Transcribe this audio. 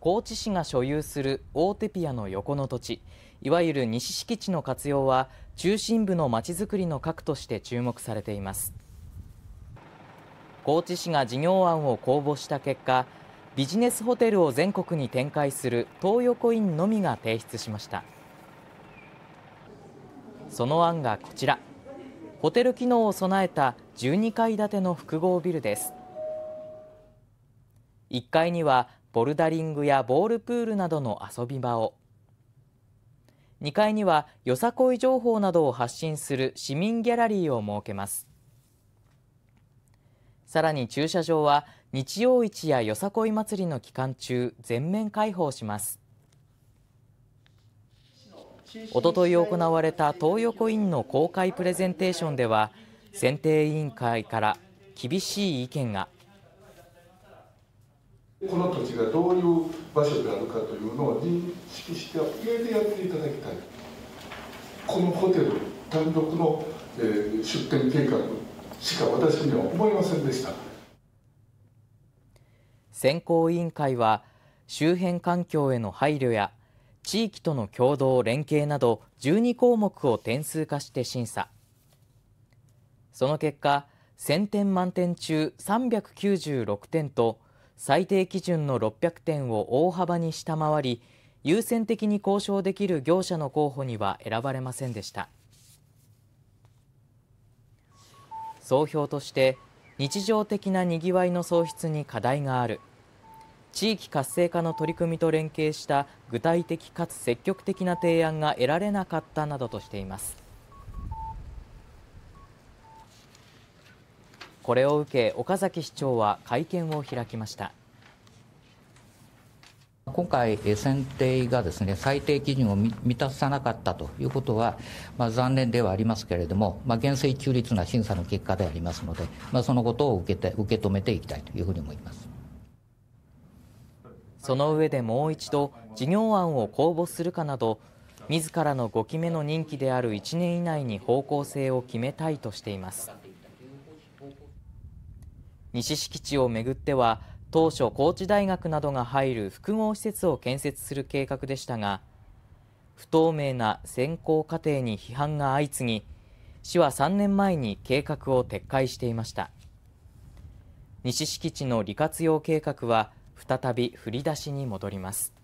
高知市が所有する大手ピアの横の土地いわゆる西敷地の活用は中心部のまちづくりの核として注目されています高知市が事業案を公募した結果ビジネスホテルを全国に展開する東横インのみが提出しましたその案がこちらホテル機能を備えた12階建ての複合ビルです1階にはボルダリングやボールプールなどの遊び場を2階にはよさこい情報などを発信する市民ギャラリーを設けますさらに駐車場は日曜市やよさこい祭りの期間中全面開放しますおととい行われた東横インの公開プレゼンテーションでは選定委員会から厳しい意見がこの土地がどういう場所であるかというのを認識した上でやっていただきたいこのホテル単独の、えー、出店計画しか私には思いませんでした選考委員会は周辺環境への配慮や地域との共同連携など12項目を点数化して審査その結果1000点満点中396点と最低基準の600点を大幅に下回り優先的に交渉できる業者の候補には選ばれませんでした総評として日常的なにぎわいの創出に課題がある地域活性化の取り組みと連携した具体的かつ積極的な提案が得られなかったなどとしています。これを受け岡崎市長は会見を開きました今回、選定がですね最低基準を満たさなかったということは、まあ、残念ではありますけれども、まあ、厳正中立な審査の結果でありますので、まあ、そのことを受けて受け止めていきたいというふうに思いますその上でもう一度、事業案を公募するかなど、自らの5期目の任期である1年以内に方向性を決めたいとしています。西敷地をめぐっては当初高知大学などが入る複合施設を建設する計画でしたが不透明な選考過程に批判が相次ぎ市は3年前に計画を撤回していました西敷地の利活用計画は再び振り出しに戻ります